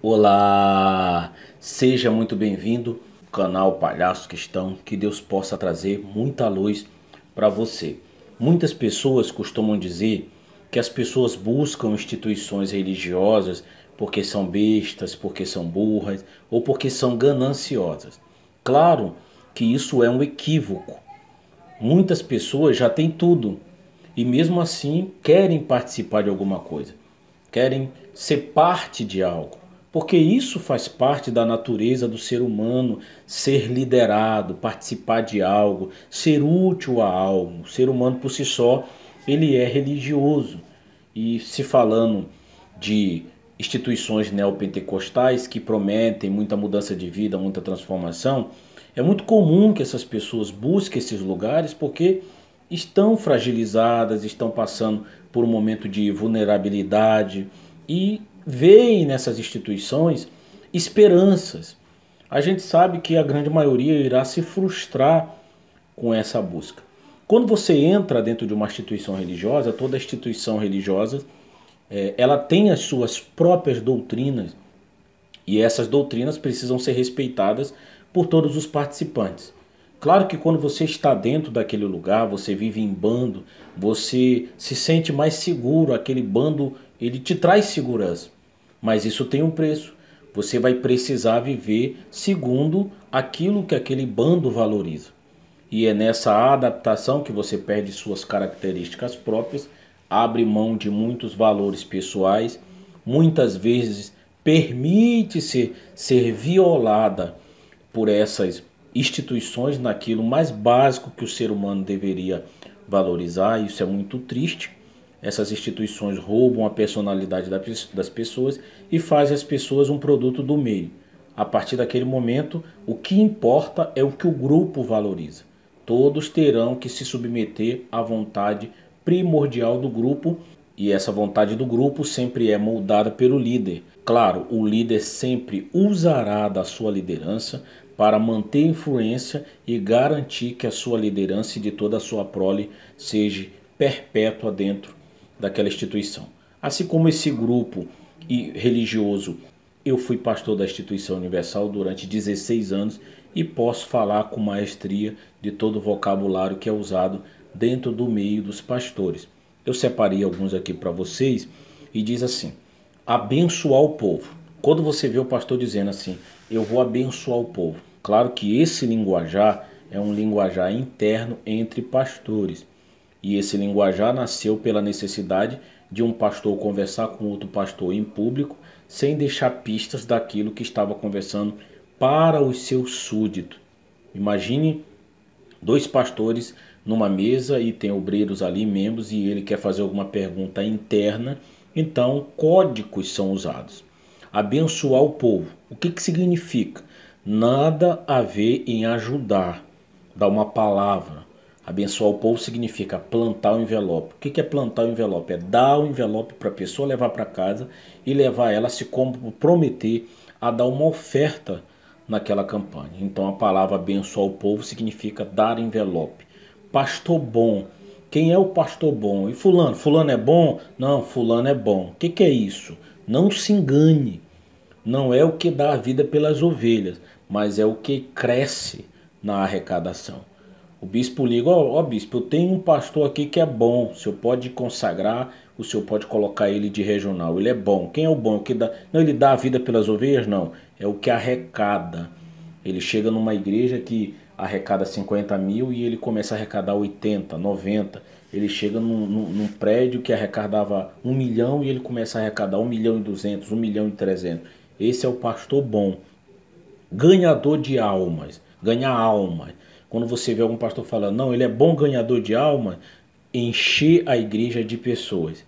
Olá, seja muito bem-vindo ao canal Palhaço Cristão, que Deus possa trazer muita luz para você. Muitas pessoas costumam dizer que as pessoas buscam instituições religiosas porque são bestas, porque são burras ou porque são gananciosas. Claro que isso é um equívoco. Muitas pessoas já têm tudo e mesmo assim querem participar de alguma coisa, querem ser parte de algo porque isso faz parte da natureza do ser humano ser liderado, participar de algo, ser útil a algo. O ser humano por si só, ele é religioso. E se falando de instituições neopentecostais que prometem muita mudança de vida, muita transformação, é muito comum que essas pessoas busquem esses lugares porque estão fragilizadas, estão passando por um momento de vulnerabilidade e veem nessas instituições esperanças. A gente sabe que a grande maioria irá se frustrar com essa busca. Quando você entra dentro de uma instituição religiosa, toda instituição religiosa é, ela tem as suas próprias doutrinas e essas doutrinas precisam ser respeitadas por todos os participantes. Claro que quando você está dentro daquele lugar, você vive em bando, você se sente mais seguro, aquele bando ele te traz segurança. Mas isso tem um preço. Você vai precisar viver segundo aquilo que aquele bando valoriza. E é nessa adaptação que você perde suas características próprias, abre mão de muitos valores pessoais, muitas vezes permite-se ser violada por essas instituições naquilo mais básico que o ser humano deveria valorizar. Isso é muito triste. Essas instituições roubam a personalidade das pessoas e fazem as pessoas um produto do meio. A partir daquele momento, o que importa é o que o grupo valoriza. Todos terão que se submeter à vontade primordial do grupo e essa vontade do grupo sempre é moldada pelo líder. Claro, o líder sempre usará da sua liderança para manter influência e garantir que a sua liderança e de toda a sua prole seja perpétua dentro daquela instituição. Assim como esse grupo religioso, eu fui pastor da instituição universal durante 16 anos e posso falar com maestria de todo o vocabulário que é usado dentro do meio dos pastores. Eu separei alguns aqui para vocês e diz assim: abençoar o povo. Quando você vê o pastor dizendo assim, eu vou abençoar o povo. Claro que esse linguajar é um linguajar interno entre pastores e esse linguajar nasceu pela necessidade de um pastor conversar com outro pastor em público, sem deixar pistas daquilo que estava conversando para os seus súditos. Imagine dois pastores numa mesa e tem obreiros ali, membros, e ele quer fazer alguma pergunta interna, então códigos são usados. Abençoar o povo. O que, que significa? Nada a ver em ajudar, dar uma palavra Abençoar o povo significa plantar o envelope. O que é plantar o envelope? É dar o envelope para a pessoa levar para casa e levar ela a se comprometer a dar uma oferta naquela campanha. Então a palavra abençoar o povo significa dar envelope. Pastor bom. Quem é o pastor bom? E fulano? Fulano é bom? Não, fulano é bom. O que, que é isso? Não se engane. Não é o que dá a vida pelas ovelhas, mas é o que cresce na arrecadação. O bispo liga, ó, ó bispo, eu tenho um pastor aqui que é bom, o senhor pode consagrar, o senhor pode colocar ele de regional, ele é bom. Quem é o bom? O que dá... Não, ele dá a vida pelas ovelhas? Não, é o que arrecada. Ele chega numa igreja que arrecada 50 mil e ele começa a arrecadar 80, 90. Ele chega num, num, num prédio que arrecadava 1 milhão e ele começa a arrecadar 1 milhão e 200, 1 milhão e 300. Esse é o pastor bom, ganhador de almas, ganha almas quando você vê algum pastor falando, não, ele é bom ganhador de alma, encher a igreja de pessoas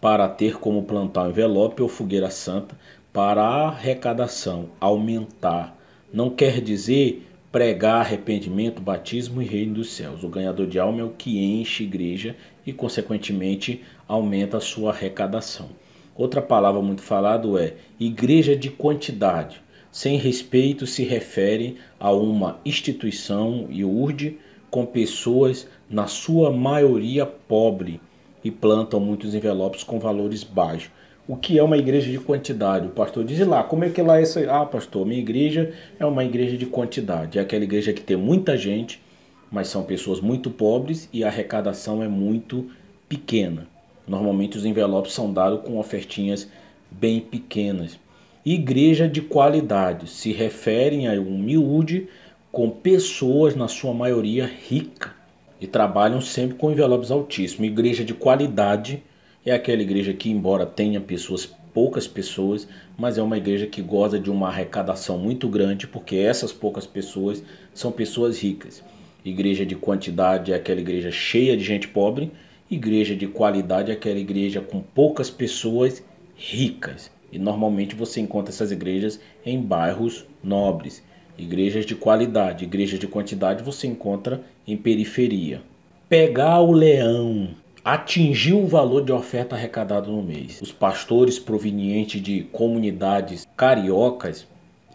para ter como plantar o um envelope ou fogueira santa para a arrecadação aumentar. Não quer dizer pregar arrependimento, batismo e reino dos céus. O ganhador de alma é o que enche igreja e, consequentemente, aumenta a sua arrecadação. Outra palavra muito falada é igreja de quantidade sem respeito se refere a uma instituição e urde com pessoas, na sua maioria, pobre e plantam muitos envelopes com valores baixos. O que é uma igreja de quantidade? O pastor diz lá, como é que lá é essa? Ah, pastor, minha igreja é uma igreja de quantidade. É aquela igreja que tem muita gente, mas são pessoas muito pobres e a arrecadação é muito pequena. Normalmente os envelopes são dados com ofertinhas bem pequenas. Igreja de qualidade se referem a humilde com pessoas, na sua maioria, rica e trabalham sempre com envelopes altíssimos. Igreja de qualidade é aquela igreja que, embora tenha pessoas poucas pessoas, mas é uma igreja que goza de uma arrecadação muito grande, porque essas poucas pessoas são pessoas ricas. Igreja de quantidade é aquela igreja cheia de gente pobre, igreja de qualidade é aquela igreja com poucas pessoas ricas. E normalmente você encontra essas igrejas em bairros nobres. Igrejas de qualidade, igrejas de quantidade você encontra em periferia. Pegar o leão atingiu o valor de oferta arrecadado no mês. Os pastores provenientes de comunidades cariocas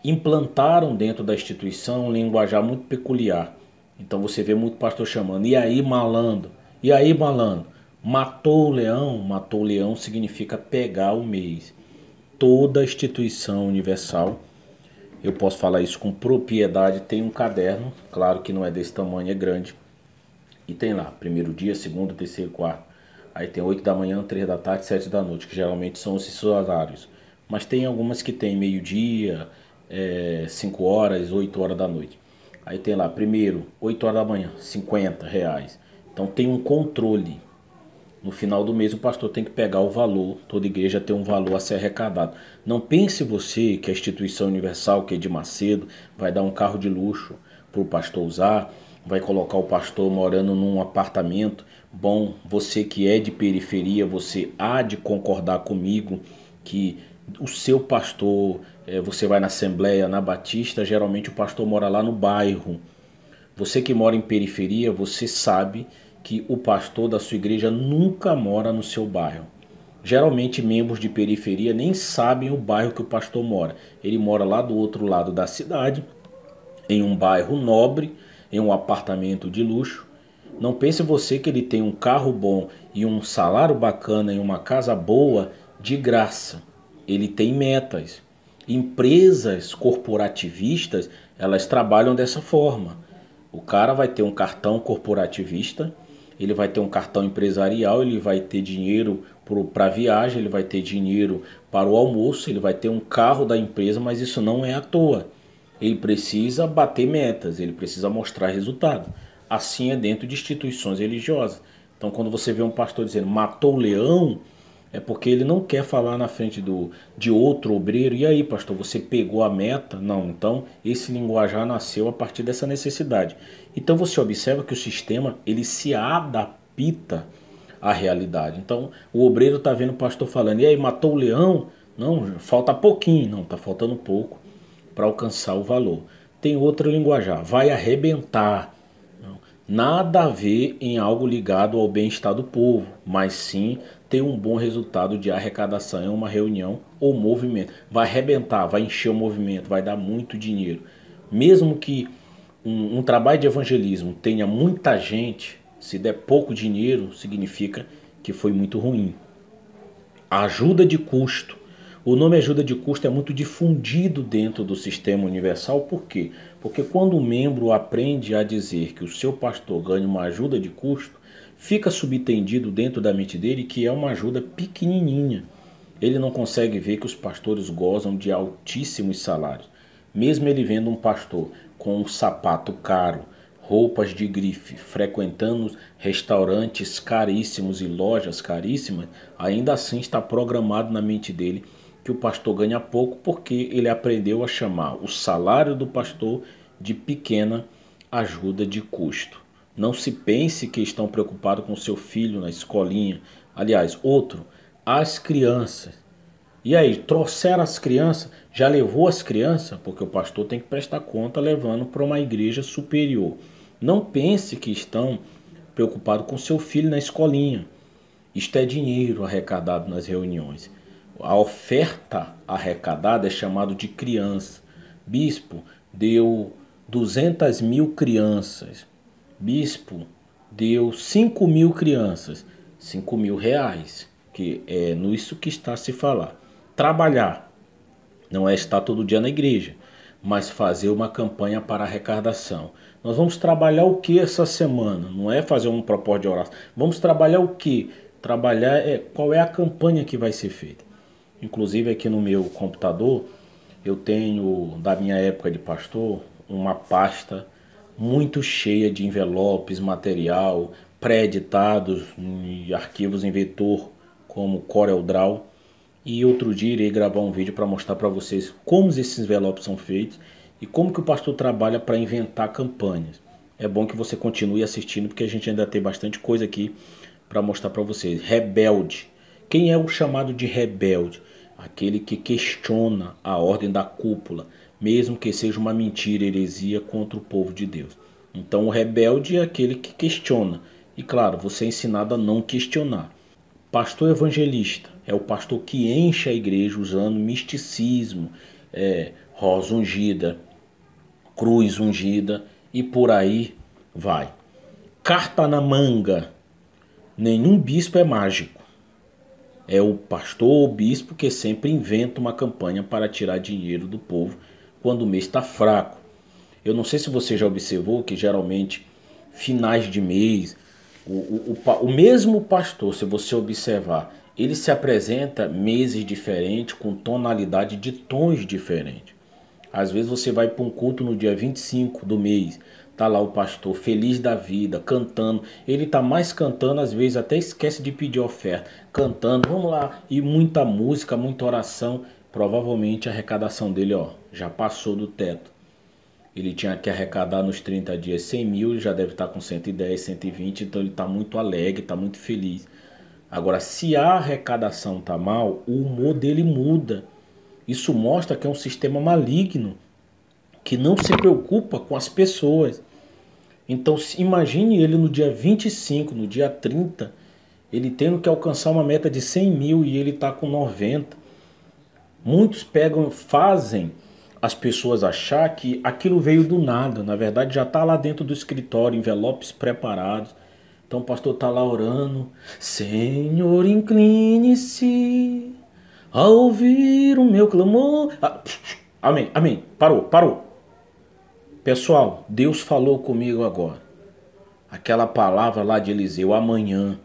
implantaram dentro da instituição um linguajar muito peculiar. Então você vê muito pastor chamando, e aí malandro, e aí malandro. Matou o leão, matou o leão significa pegar o mês toda instituição universal. Eu posso falar isso com propriedade. Tem um caderno, claro que não é desse tamanho, é grande. E tem lá, primeiro dia, segundo, terceiro, quarto. Aí tem 8 da manhã, 3 da tarde, 7 da noite, que geralmente são esses horários. Mas tem algumas que tem meio-dia, é, 5 horas, 8 horas da noite. Aí tem lá, primeiro, 8 horas da manhã, 50 reais. Então tem um controle. No final do mês, o pastor tem que pegar o valor, toda igreja tem um valor a ser arrecadado. Não pense você que a instituição universal, que é de Macedo, vai dar um carro de luxo para o pastor usar, vai colocar o pastor morando num apartamento. Bom, você que é de periferia, você há de concordar comigo que o seu pastor, é, você vai na Assembleia, na Batista, geralmente o pastor mora lá no bairro. Você que mora em periferia, você sabe que o pastor da sua igreja nunca mora no seu bairro. Geralmente, membros de periferia nem sabem o bairro que o pastor mora. Ele mora lá do outro lado da cidade, em um bairro nobre, em um apartamento de luxo. Não pense você que ele tem um carro bom e um salário bacana e uma casa boa de graça. Ele tem metas. Empresas corporativistas, elas trabalham dessa forma. O cara vai ter um cartão corporativista ele vai ter um cartão empresarial, ele vai ter dinheiro para viagem, ele vai ter dinheiro para o almoço, ele vai ter um carro da empresa, mas isso não é à toa. Ele precisa bater metas, ele precisa mostrar resultado. Assim é dentro de instituições religiosas. Então, quando você vê um pastor dizendo matou o leão, é porque ele não quer falar na frente do, de outro obreiro. E aí, pastor, você pegou a meta? Não. Então, esse linguajar nasceu a partir dessa necessidade. Então, você observa que o sistema ele se adapta à realidade. Então, o obreiro está vendo o pastor falando: e aí, matou o leão? Não, falta pouquinho. Não, está faltando pouco para alcançar o valor. Tem outra linguajar: vai arrebentar. nada a ver em algo ligado ao bem-estar do povo, mas sim ter um bom resultado de arrecadação em é uma reunião ou movimento. Vai arrebentar, vai encher o movimento, vai dar muito dinheiro. Mesmo que um, um trabalho de evangelismo tenha muita gente, se der pouco dinheiro, significa que foi muito ruim. ajuda de custo. O nome ajuda de custo é muito difundido dentro do sistema universal, por quê? Porque quando o membro aprende a dizer que o seu pastor ganha uma ajuda de custo, fica subtendido dentro da mente dele que é uma ajuda pequenininha. Ele não consegue ver que os pastores gozam de altíssimos salários. Mesmo ele vendo um pastor com um sapato caro, roupas de grife, frequentando restaurantes caríssimos e lojas caríssimas, ainda assim está programado na mente dele que o pastor ganha pouco porque ele aprendeu a chamar o salário do pastor de pequena ajuda de custo. Não se pense que estão preocupados com seu filho na escolinha. Aliás, outro, as crianças. E aí, trouxeram as crianças? Já levou as crianças? Porque o pastor tem que prestar conta levando para uma igreja superior. Não pense que estão preocupados com seu filho na escolinha. Isto é dinheiro arrecadado nas reuniões. A oferta arrecadada é chamada de criança. Bispo deu 200 mil crianças bispo deu 5 mil crianças, 5 mil reais, que é nisso que está se falar. Trabalhar, não é estar todo dia na igreja, mas fazer uma campanha para arrecadação. Nós vamos trabalhar o que essa semana? Não é fazer um propósito de oração. Vamos trabalhar o que? Trabalhar é, qual é a campanha que vai ser feita. Inclusive aqui no meu computador, eu tenho, da minha época de pastor, uma pasta muito cheia de envelopes, material pré-editados e arquivos em vetor como CorelDRAW. E outro dia irei gravar um vídeo para mostrar para vocês como esses envelopes são feitos e como que o pastor trabalha para inventar campanhas. É bom que você continue assistindo porque a gente ainda tem bastante coisa aqui para mostrar para vocês. Rebelde. Quem é o chamado de rebelde? Aquele que questiona a ordem da cúpula, mesmo que seja uma mentira, heresia contra o povo de Deus. Então, o rebelde é aquele que questiona. E claro, você é ensinado a não questionar. Pastor evangelista é o pastor que enche a igreja usando misticismo, é, rosa ungida, cruz ungida e por aí vai. Carta na manga. Nenhum bispo é mágico. É o pastor ou bispo que sempre inventa uma campanha para tirar dinheiro do povo quando o mês está fraco. Eu não sei se você já observou que geralmente finais de mês, o, o, o, o mesmo pastor, se você observar, ele se apresenta meses diferentes, com tonalidade de tons diferentes. Às vezes você vai para um culto no dia 25 do mês, tá lá o pastor feliz da vida, cantando. Ele tá mais cantando, às vezes até esquece de pedir oferta, cantando, vamos lá, e muita música, muita oração, provavelmente a arrecadação dele, ó, já passou do teto. Ele tinha que arrecadar nos 30 dias 100 mil, já deve estar com 110, 120, então ele está muito alegre, está muito feliz. Agora, se a arrecadação está mal, o humor dele muda. Isso mostra que é um sistema maligno, que não se preocupa com as pessoas. Então, imagine ele no dia 25, no dia 30, ele tendo que alcançar uma meta de 100 mil e ele está com 90. Muitos pegam, fazem as pessoas achar que aquilo veio do nada, na verdade já está lá dentro do escritório, envelopes preparados. Então o pastor está lá orando, Senhor, incline-se a ouvir o meu clamor. Ah, amém, amém. Parou, parou. Pessoal, Deus falou comigo agora. Aquela palavra lá de Eliseu, amanhã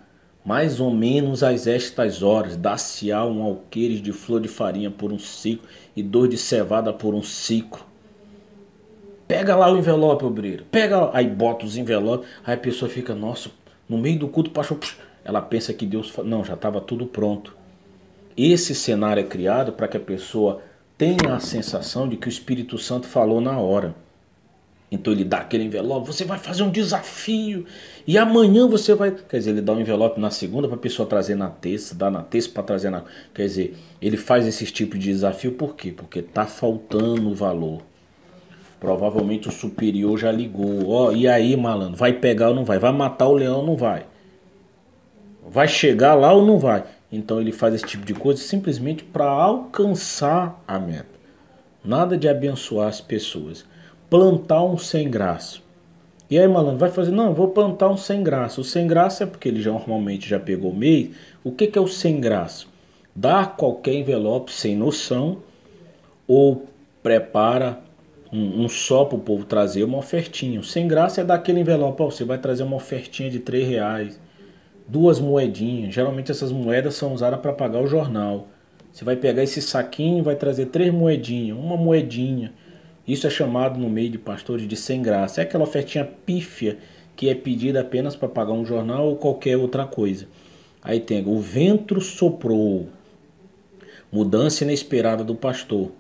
mais ou menos às estas horas, dá-se-á um alqueires de flor de farinha por um ciclo e dois de cevada por um ciclo. Pega lá o envelope, obreiro. Pega lá. Aí bota os envelopes. Aí a pessoa fica, nossa, no meio do culto, pastor. Ela pensa que Deus. Não, já estava tudo pronto. Esse cenário é criado para que a pessoa tenha a sensação de que o Espírito Santo falou na hora. Então ele dá aquele envelope, você vai fazer um desafio e amanhã você vai. Quer dizer, ele dá um envelope na segunda para a pessoa trazer na terça, dá na terça para trazer na. Quer dizer, ele faz esse tipo de desafio por quê? Porque tá faltando valor. Provavelmente o superior já ligou. Ó, oh, e aí, malandro, vai pegar ou não vai? Vai matar o leão ou não vai? Vai chegar lá ou não vai? Então ele faz esse tipo de coisa simplesmente para alcançar a meta. Nada de abençoar as pessoas plantar um sem graça. E aí, malandro, vai fazer, não, vou plantar um sem graça. O sem graça é porque ele já normalmente já pegou MEI. O que, que é o sem graça? Dá qualquer envelope sem noção ou prepara um, um só para o povo trazer uma ofertinha. O sem graça é dar aquele envelope, você vai trazer uma ofertinha de três reais, duas moedinhas. Geralmente essas moedas são usadas para pagar o jornal. Você vai pegar esse saquinho e vai trazer três moedinhas, uma moedinha isso é chamado no meio de pastores de sem graça. É aquela ofertinha pífia que é pedida apenas para pagar um jornal ou qualquer outra coisa. Aí tem o ventro soprou. Mudança inesperada do pastor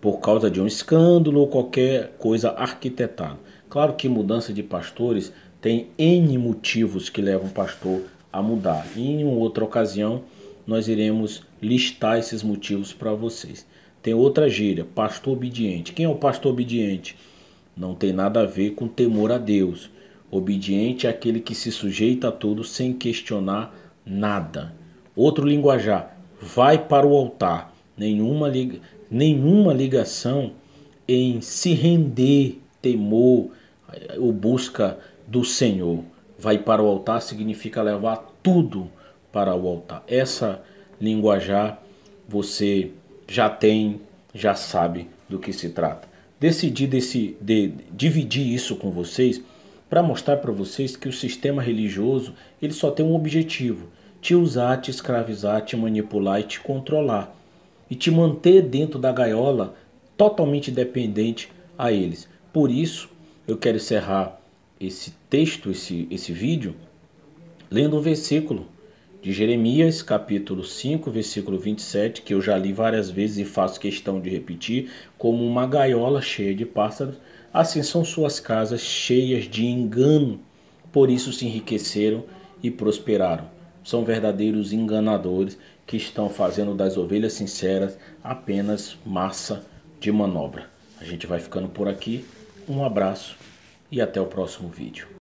por causa de um escândalo ou qualquer coisa arquitetada. Claro que mudança de pastores tem N motivos que levam o pastor a mudar. E em outra ocasião nós iremos listar esses motivos para vocês. Tem outra gíria, pastor obediente. Quem é o pastor obediente? Não tem nada a ver com temor a Deus. Obediente é aquele que se sujeita a tudo sem questionar nada. Outro linguajar, vai para o altar. Nenhuma, lig nenhuma ligação em se render, temor eh, ou busca do Senhor. Vai para o altar significa levar tudo para o altar. Essa linguajar você já tem, já sabe do que se trata. Decidi desse, de, dividir isso com vocês para mostrar para vocês que o sistema religioso ele só tem um objetivo: te usar, te escravizar, te manipular e te controlar e te manter dentro da gaiola totalmente dependente a eles. Por isso, eu quero encerrar esse texto, esse, esse vídeo, lendo um versículo de Jeremias, capítulo 5, versículo 27, que eu já li várias vezes e faço questão de repetir, como uma gaiola cheia de pássaros, assim são suas casas cheias de engano, por isso se enriqueceram e prosperaram. São verdadeiros enganadores que estão fazendo das ovelhas sinceras apenas massa de manobra. A gente vai ficando por aqui. Um abraço e até o próximo vídeo.